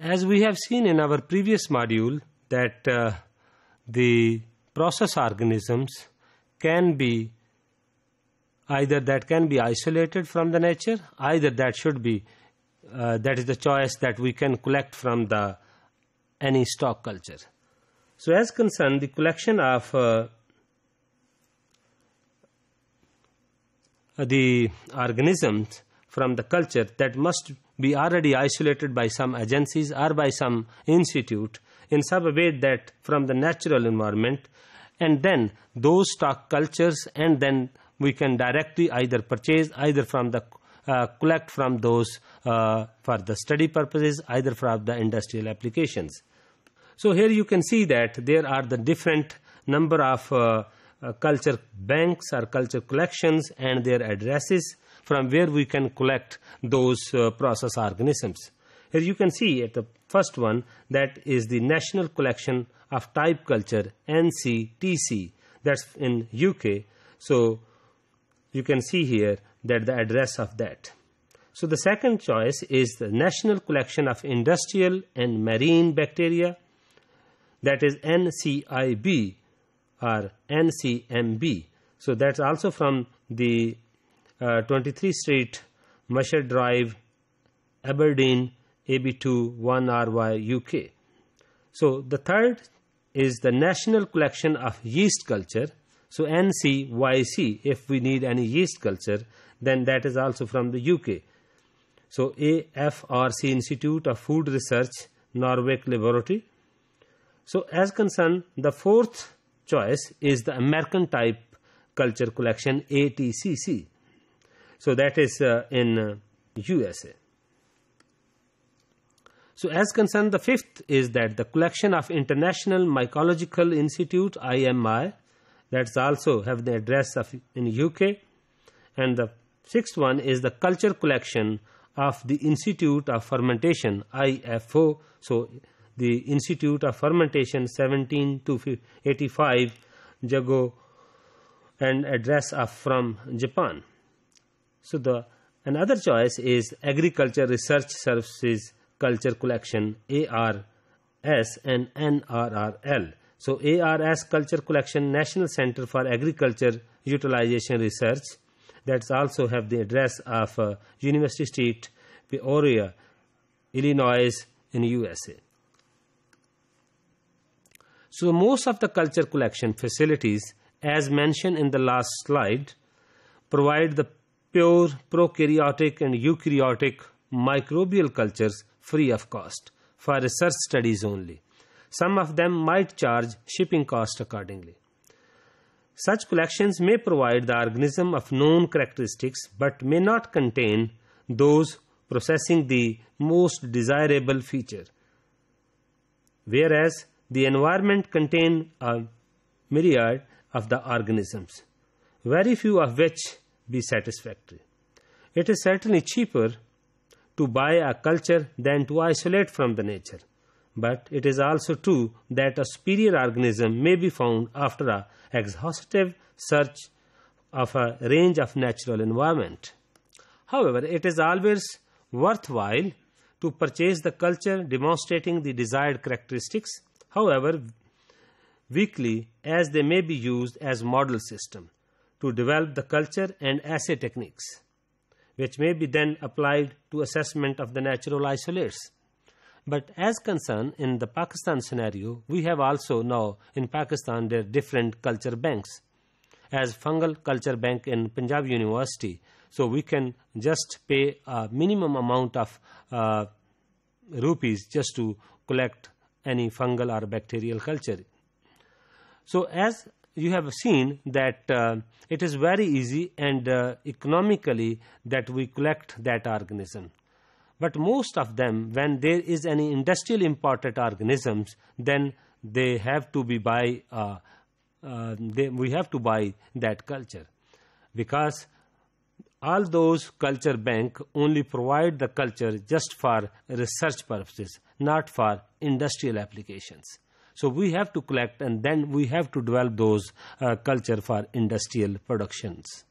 As we have seen in our previous module that uh, the process organisms can be either that can be isolated from the nature either that should be uh, that is the choice that we can collect from the any stock culture so as concerned the collection of uh, the organisms from the culture that must be already isolated by some agencies or by some institute in such a way that from the natural environment and then those stock cultures and then we can directly either purchase either from the uh, collect from those uh, for the study purposes either from the industrial applications so here you can see that there are the different number of uh, uh culture banks or culture collections and their addresses from where we can collect those uh, process organisms. Here you can see at the first one that is the National Collection of Type Culture NCTC that's in UK. So you can see here that the address of that. So the second choice is the National Collection of Industrial and Marine Bacteria that is NCIB or NCMB. So that's also from the uh, 23 Street, Musher Drive, Aberdeen, AB2 1RY, UK. So the third is the National Collection of Yeast Culture. So NCYC, if we need any yeast culture, then that is also from the UK. So AFRC Institute of Food Research, Norwich Laboratory. So as concerned, the fourth choice is the American type culture collection ATCC. So that is uh, in USA. Uh, so as concerned, the fifth is that the collection of International Mycological Institute, IMI, that's also have the address of in UK. And the sixth one is the culture collection of the Institute of Fermentation, IFO. So the Institute of Fermentation 17 to 85, Jago, and address of from Japan. So the another choice is Agriculture Research Services Culture Collection ARS and NRRL. So ARS Culture Collection National Center for Agriculture Utilization Research that also have the address of uh, University Street, Peoria, Illinois in USA. So most of the culture collection facilities as mentioned in the last slide provide the pure prokaryotic and eukaryotic microbial cultures free of cost for research studies only. Some of them might charge shipping cost accordingly. Such collections may provide the organism of known characteristics but may not contain those processing the most desirable feature. Whereas the environment contain a myriad of the organisms, very few of which be satisfactory. It is certainly cheaper to buy a culture than to isolate from the nature. But it is also true that a superior organism may be found after an exhaustive search of a range of natural environment. However, it is always worthwhile to purchase the culture demonstrating the desired characteristics, however weakly as they may be used as model system to develop the culture and assay techniques, which may be then applied to assessment of the natural isolates. But as concerned in the Pakistan scenario, we have also now in Pakistan there are different culture banks, as fungal culture bank in Punjab University. So we can just pay a minimum amount of uh, rupees just to collect any fungal or bacterial culture. So as you have seen that uh, it is very easy and uh, economically that we collect that organism. But most of them, when there is any industrial imported organisms, then they have to be buy, uh, uh they, we have to buy that culture. Because all those culture bank only provide the culture just for research purposes, not for industrial applications. So we have to collect and then we have to develop those uh, culture for industrial productions.